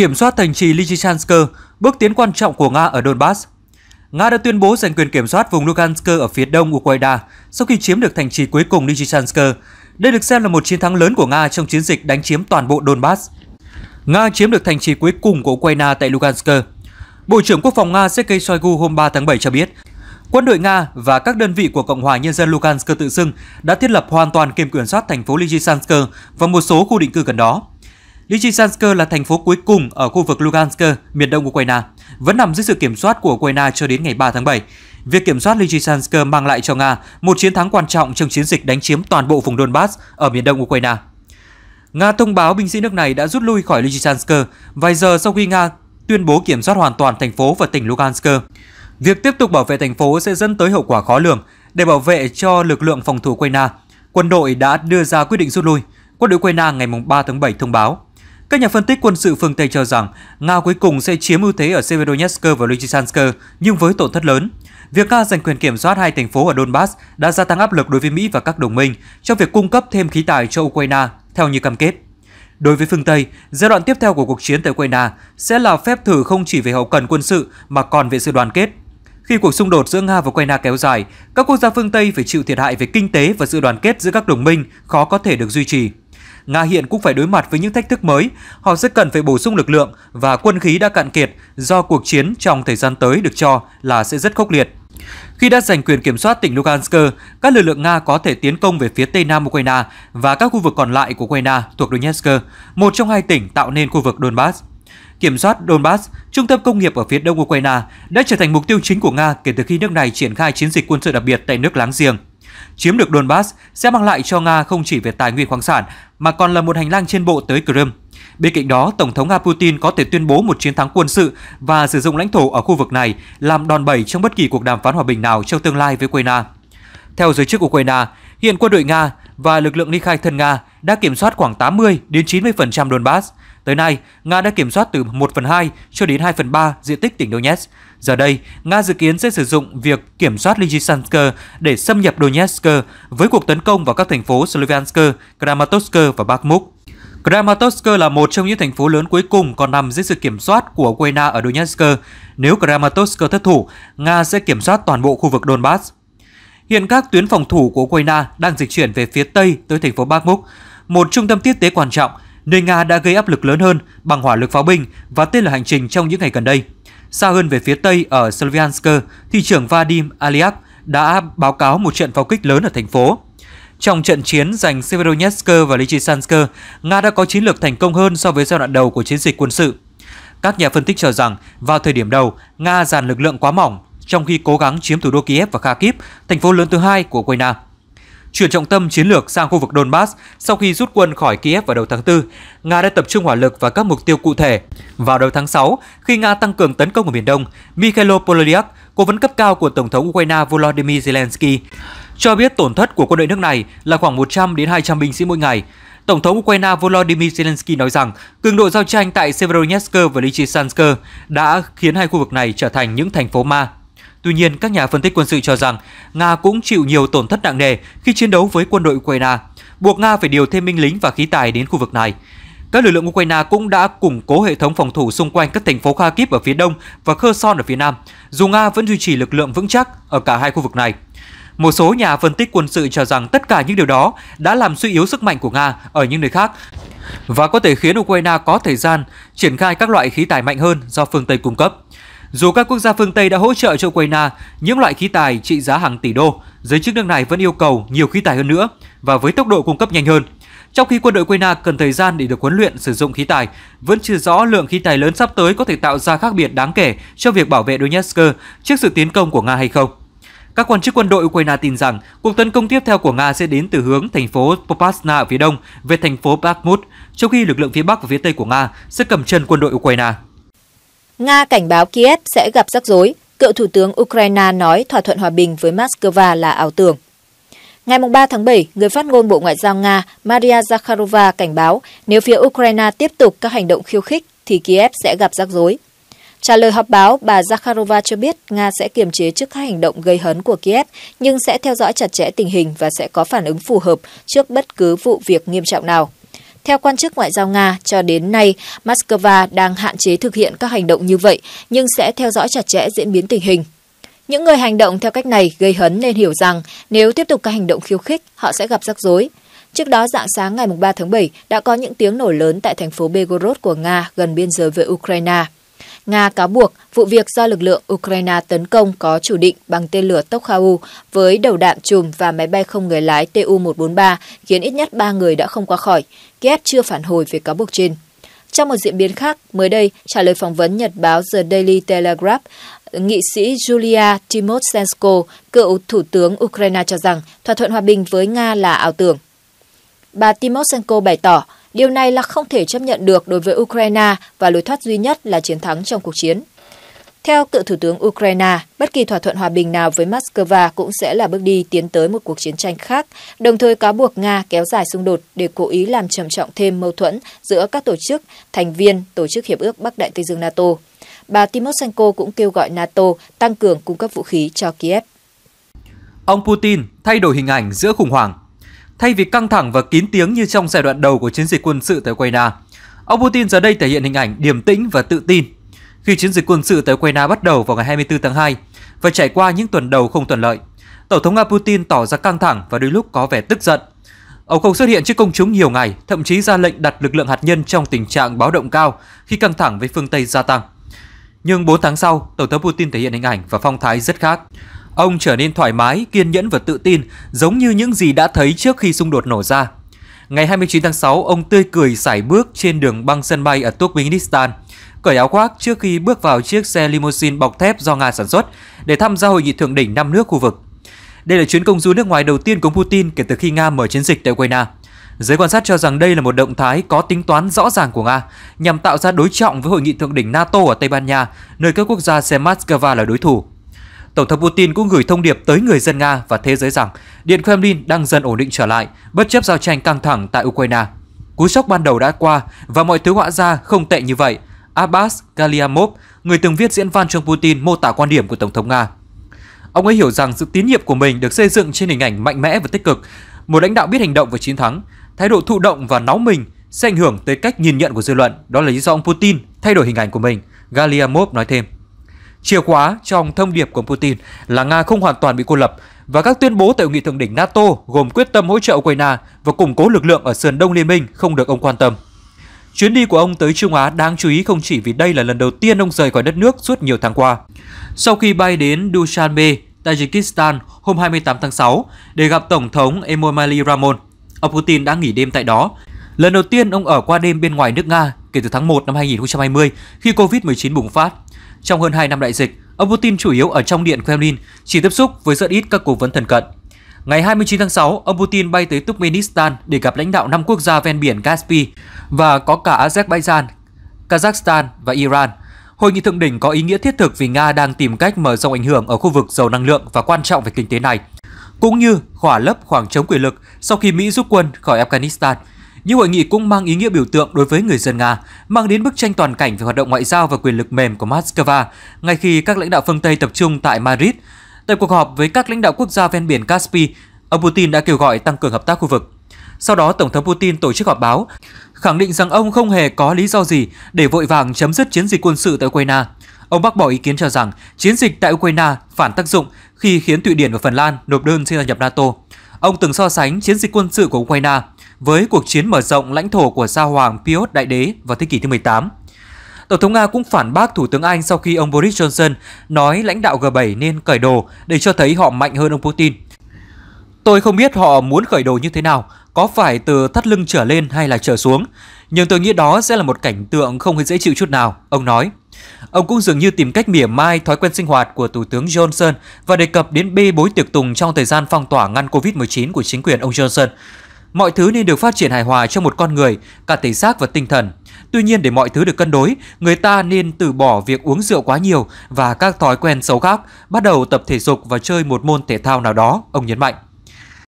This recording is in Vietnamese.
kiểm soát thành trì Lysychansk, bước tiến quan trọng của Nga ở Donbass. Nga đã tuyên bố giành quyền kiểm soát vùng Lugansk ở phía đông Ukraine sau khi chiếm được thành trì cuối cùng Lysychansk. Đây được xem là một chiến thắng lớn của Nga trong chiến dịch đánh chiếm toàn bộ Donbass. Nga chiếm được thành trì cuối cùng của Ukraine tại Lugansk. Bộ trưởng Quốc phòng Nga Sergei Shoigu hôm 3 tháng 7 cho biết, quân đội Nga và các đơn vị của Cộng hòa Nhân dân Lugansk tự xưng đã thiết lập hoàn toàn kiểm kiểm soát thành phố Lysychansk và một số khu định cư gần đó. Lysychansk là thành phố cuối cùng ở khu vực Lugansk, miền đông Ukraine, vẫn nằm dưới sự kiểm soát của Ukraine cho đến ngày 3 tháng 7. Việc kiểm soát Lysychansk mang lại cho Nga một chiến thắng quan trọng trong chiến dịch đánh chiếm toàn bộ vùng Donbass ở miền đông Ukraine. Nga thông báo binh sĩ nước này đã rút lui khỏi Lysychansk vài giờ sau khi Nga tuyên bố kiểm soát hoàn toàn thành phố và tỉnh Lugansk. Việc tiếp tục bảo vệ thành phố sẽ dẫn tới hậu quả khó lường. Để bảo vệ cho lực lượng phòng thủ Ukraine, quân đội đã đưa ra quyết định rút lui. Quân đội Ukraine ngày 3 tháng 7 thông báo các nhà phân tích quân sự phương Tây cho rằng Nga cuối cùng sẽ chiếm ưu thế ở Severodonetsk và Luhansk, nhưng với tổn thất lớn. Việc Nga giành quyền kiểm soát hai thành phố ở Donbass đã gia tăng áp lực đối với Mỹ và các đồng minh trong việc cung cấp thêm khí tài cho Ukraine theo như cam kết. Đối với phương Tây, giai đoạn tiếp theo của cuộc chiến tại Ukraine sẽ là phép thử không chỉ về hậu cần quân sự mà còn về sự đoàn kết. Khi cuộc xung đột giữa Nga và Ukraine kéo dài, các quốc gia phương Tây phải chịu thiệt hại về kinh tế và sự đoàn kết giữa các đồng minh khó có thể được duy trì. Nga hiện cũng phải đối mặt với những thách thức mới. Họ sẽ cần phải bổ sung lực lượng và quân khí đã cạn kiệt do cuộc chiến trong thời gian tới được cho là sẽ rất khốc liệt. Khi đã giành quyền kiểm soát tỉnh Lugansk, các lực lượng Nga có thể tiến công về phía tây nam Ukraine và các khu vực còn lại của Ukraine thuộc Donetsk, một trong hai tỉnh tạo nên khu vực Donbass. Kiểm soát Donbass, trung tâm công nghiệp ở phía đông Ukraine, đã trở thành mục tiêu chính của Nga kể từ khi nước này triển khai chiến dịch quân sự đặc biệt tại nước láng giềng. Chiếm được Donbass sẽ mang lại cho Nga không chỉ về tài nguyên khoáng sản mà còn là một hành lang trên bộ tới Crimea. Bên cạnh đó, Tổng thống Nga Putin có thể tuyên bố một chiến thắng quân sự và sử dụng lãnh thổ ở khu vực này làm đòn bẩy trong bất kỳ cuộc đàm phán hòa bình nào trong tương lai với Ukraine. Theo giới chức Ukraine, hiện quân đội Nga và lực lượng ly khai thân Nga đã kiểm soát khoảng 80 đến 90% Donbass, Tới nay, Nga đã kiểm soát từ 1 phần 2 cho đến 2 phần 3 diện tích tỉnh Donetsk. Giờ đây, Nga dự kiến sẽ sử dụng việc kiểm soát Lysychansk để xâm nhập Donetsk với cuộc tấn công vào các thành phố Sloviansk, Kramatorsk và Bakhmut. Kramatorsk là một trong những thành phố lớn cuối cùng còn nằm dưới sự kiểm soát của Ukraine ở Donetsk. Nếu Kramatorsk thất thủ, Nga sẽ kiểm soát toàn bộ khu vực Donbass. Hiện các tuyến phòng thủ của Ukraine đang dịch chuyển về phía Tây tới thành phố Bakhmut, một trung tâm tiếp tế quan trọng – nơi Nga đã gây áp lực lớn hơn bằng hỏa lực pháo binh và tên lửa hành trình trong những ngày gần đây. Xa hơn về phía Tây ở Sloviansk, thị trưởng Vadim Aliak đã báo cáo một trận pháo kích lớn ở thành phố. Trong trận chiến giành Severodonetsk và Lysychansk, Nga đã có chiến lược thành công hơn so với giai đoạn đầu của chiến dịch quân sự. Các nhà phân tích cho rằng, vào thời điểm đầu, Nga dàn lực lượng quá mỏng trong khi cố gắng chiếm thủ đô Kiev và Kharkiv, thành phố lớn thứ hai của Ukraine. Chuyển trọng tâm chiến lược sang khu vực Donbass sau khi rút quân khỏi Kiev vào đầu tháng 4, Nga đã tập trung hỏa lực vào các mục tiêu cụ thể. Vào đầu tháng 6, khi Nga tăng cường tấn công ở Biển Đông, Mikhailo Polyak, cố vấn cấp cao của Tổng thống Ukraine Volodymyr Zelensky, cho biết tổn thất của quân đội nước này là khoảng 100 đến 200 binh sĩ mỗi ngày. Tổng thống Ukraine Volodymyr Zelensky nói rằng cường độ giao tranh tại Severodonetsk và Lysychansk đã khiến hai khu vực này trở thành những thành phố ma Tuy nhiên, các nhà phân tích quân sự cho rằng Nga cũng chịu nhiều tổn thất nặng nề khi chiến đấu với quân đội Ukraine, buộc Nga phải điều thêm binh lính và khí tài đến khu vực này. Các lực lượng Ukraine cũng đã củng cố hệ thống phòng thủ xung quanh các thành phố Kharkiv ở phía đông và Kherson ở phía nam, dù Nga vẫn duy trì lực lượng vững chắc ở cả hai khu vực này. Một số nhà phân tích quân sự cho rằng tất cả những điều đó đã làm suy yếu sức mạnh của Nga ở những nơi khác và có thể khiến Ukraine có thời gian triển khai các loại khí tài mạnh hơn do phương Tây cung cấp. Dù các quốc gia phương Tây đã hỗ trợ cho Ukraine những loại khí tài trị giá hàng tỷ đô, giới chức nước này vẫn yêu cầu nhiều khí tài hơn nữa và với tốc độ cung cấp nhanh hơn. Trong khi quân đội Ukraine cần thời gian để được huấn luyện sử dụng khí tài, vẫn chưa rõ lượng khí tài lớn sắp tới có thể tạo ra khác biệt đáng kể cho việc bảo vệ Donetsk trước sự tiến công của Nga hay không. Các quan chức quân đội Ukraine tin rằng cuộc tấn công tiếp theo của Nga sẽ đến từ hướng thành phố Popasna ở phía đông về thành phố Bakhmut, trong khi lực lượng phía Bắc và phía Tây của Nga sẽ cầm chân quân đội Ukraine. Nga cảnh báo Kiev sẽ gặp rắc rối, cựu Thủ tướng Ukraine nói thỏa thuận hòa bình với Moscow là ảo tưởng. Ngày 3 tháng 7, người phát ngôn Bộ Ngoại giao Nga Maria Zakharova cảnh báo nếu phía Ukraine tiếp tục các hành động khiêu khích thì Kiev sẽ gặp rắc rối. Trả lời họp báo, bà Zakharova cho biết Nga sẽ kiềm chế trước các hành động gây hấn của Kiev, nhưng sẽ theo dõi chặt chẽ tình hình và sẽ có phản ứng phù hợp trước bất cứ vụ việc nghiêm trọng nào. Theo quan chức ngoại giao Nga, cho đến nay, Moscow đang hạn chế thực hiện các hành động như vậy, nhưng sẽ theo dõi chặt chẽ diễn biến tình hình. Những người hành động theo cách này gây hấn nên hiểu rằng nếu tiếp tục các hành động khiêu khích, họ sẽ gặp rắc rối. Trước đó, dạng sáng ngày 3 tháng 7, đã có những tiếng nổ lớn tại thành phố Begorod của Nga gần biên giới với Ukraine. Nga cáo buộc vụ việc do lực lượng Ukraine tấn công có chủ định bằng tên lửa Tokhau với đầu đạn chùm và máy bay không người lái Tu-143 khiến ít nhất 3 người đã không qua khỏi. Kiev chưa phản hồi về cáo buộc trên. Trong một diễn biến khác, mới đây, trả lời phỏng vấn Nhật báo The Daily Telegraph, nghị sĩ Julia Timoshenko, cựu thủ tướng Ukraine cho rằng thỏa thuận hòa bình với Nga là ảo tưởng. Bà Timoshenko bày tỏ, Điều này là không thể chấp nhận được đối với Ukraine và lối thoát duy nhất là chiến thắng trong cuộc chiến. Theo cựu Thủ tướng Ukraine, bất kỳ thỏa thuận hòa bình nào với Moscow cũng sẽ là bước đi tiến tới một cuộc chiến tranh khác, đồng thời cáo buộc Nga kéo dài xung đột để cố ý làm trầm trọng thêm mâu thuẫn giữa các tổ chức, thành viên Tổ chức Hiệp ước Bắc Đại Tây Dương NATO. Bà Timoshenko cũng kêu gọi NATO tăng cường cung cấp vũ khí cho Kiev. Ông Putin thay đổi hình ảnh giữa khủng hoảng thay vì căng thẳng và kín tiếng như trong giai đoạn đầu của chiến dịch quân sự tại Ukraine. Ông Putin giờ đây thể hiện hình ảnh điềm tĩnh và tự tin. Khi chiến dịch quân sự tại Ukraine bắt đầu vào ngày 24 tháng 2 và trải qua những tuần đầu không thuận lợi, Tổng thống Nga Putin tỏ ra căng thẳng và đôi lúc có vẻ tức giận. Ông không xuất hiện trước công chúng nhiều ngày, thậm chí ra lệnh đặt lực lượng hạt nhân trong tình trạng báo động cao khi căng thẳng với phương Tây gia tăng. Nhưng 4 tháng sau, Tổng thống Putin thể hiện hình ảnh và phong thái rất khác. Ông trở nên thoải mái, kiên nhẫn và tự tin, giống như những gì đã thấy trước khi xung đột nổ ra. Ngày 29 tháng 6, ông tươi cười sải bước trên đường băng sân bay ở Turkmenistan, cởi áo khoác trước khi bước vào chiếc xe limousine bọc thép do Nga sản xuất để tham gia hội nghị thượng đỉnh năm nước khu vực. Đây là chuyến công du nước ngoài đầu tiên của Putin kể từ khi Nga mở chiến dịch tại Ukraine. Giới quan sát cho rằng đây là một động thái có tính toán rõ ràng của Nga nhằm tạo ra đối trọng với hội nghị thượng đỉnh NATO ở Tây Ban Nha, nơi các quốc gia xem Moscow là đối thủ. Tổng thống Putin cũng gửi thông điệp tới người dân Nga và thế giới rằng Điện Kremlin đang dần ổn định trở lại, bất chấp giao tranh căng thẳng tại Ukraine. Cú sốc ban đầu đã qua và mọi thứ họa ra không tệ như vậy, Abbas Galiamov, người từng viết diễn văn cho Putin mô tả quan điểm của Tổng thống Nga. Ông ấy hiểu rằng sự tín nhiệm của mình được xây dựng trên hình ảnh mạnh mẽ và tích cực, một lãnh đạo biết hành động và chiến thắng, thái độ thụ động và nóng mình sẽ ảnh hưởng tới cách nhìn nhận của dư luận. Đó là lý do ông Putin thay đổi hình ảnh của mình, Galiamov nói thêm. Chìa khóa trong thông điệp của Putin là Nga không hoàn toàn bị cô lập và các tuyên bố tại hội nghị thượng đỉnh NATO gồm quyết tâm hỗ trợ Ukraine và củng cố lực lượng ở sườn đông liên minh không được ông quan tâm. Chuyến đi của ông tới Trung Á đáng chú ý không chỉ vì đây là lần đầu tiên ông rời khỏi đất nước suốt nhiều tháng qua. Sau khi bay đến Dushanbe, Tajikistan hôm 28 tháng 6 để gặp Tổng thống Emomali Ramon, ông Putin đã nghỉ đêm tại đó. Lần đầu tiên ông ở qua đêm bên ngoài nước Nga kể từ tháng 1 năm 2020 khi Covid-19 bùng phát. Trong hơn 2 năm đại dịch, ông Putin chủ yếu ở trong điện Kremlin, chỉ tiếp xúc với rất ít các cố vấn thân cận. Ngày 29 tháng 6, ông Putin bay tới Turkmenistan để gặp lãnh đạo 5 quốc gia ven biển Caspi và có cả Azerbaijan, Kazakhstan và Iran. Hội nghị thượng đỉnh có ý nghĩa thiết thực vì Nga đang tìm cách mở rộng ảnh hưởng ở khu vực dầu năng lượng và quan trọng về kinh tế này, cũng như khỏa lấp khoảng trống quyền lực sau khi Mỹ rút quân khỏi Afghanistan – những hội nghị cũng mang ý nghĩa biểu tượng đối với người dân Nga, mang đến bức tranh toàn cảnh về hoạt động ngoại giao và quyền lực mềm của Moscow ngay khi các lãnh đạo phương Tây tập trung tại Madrid. Tại cuộc họp với các lãnh đạo quốc gia ven biển Caspi, ông Putin đã kêu gọi tăng cường hợp tác khu vực. Sau đó, Tổng thống Putin tổ chức họp báo, khẳng định rằng ông không hề có lý do gì để vội vàng chấm dứt chiến dịch quân sự tại Ukraine. Ông bác bỏ ý kiến cho rằng chiến dịch tại Ukraine phản tác dụng khi khiến Thụy Điển và Phần Lan nộp đơn xin gia nhập NATO. Ông từng so sánh chiến dịch quân sự của Ukraine với cuộc chiến mở rộng lãnh thổ của Sa hoàng Piotr Đại đế vào thế kỷ thứ 18. Tổng thống Nga cũng phản bác Thủ tướng Anh sau khi ông Boris Johnson nói lãnh đạo G7 nên cởi đồ để cho thấy họ mạnh hơn ông Putin. Tôi không biết họ muốn cởi đồ như thế nào, có phải từ thắt lưng trở lên hay là trở xuống, nhưng tôi nghĩ đó sẽ là một cảnh tượng không hề dễ chịu chút nào, ông nói. Ông cũng dường như tìm cách mỉa mai thói quen sinh hoạt của Thủ tướng Johnson và đề cập đến bê bối tiệc tùng trong thời gian phong tỏa ngăn COVID-19 của chính quyền ông Johnson. Mọi thứ nên được phát triển hài hòa cho một con người, cả thể xác và tinh thần. Tuy nhiên để mọi thứ được cân đối, người ta nên từ bỏ việc uống rượu quá nhiều và các thói quen xấu khác, bắt đầu tập thể dục và chơi một môn thể thao nào đó, ông nhấn mạnh.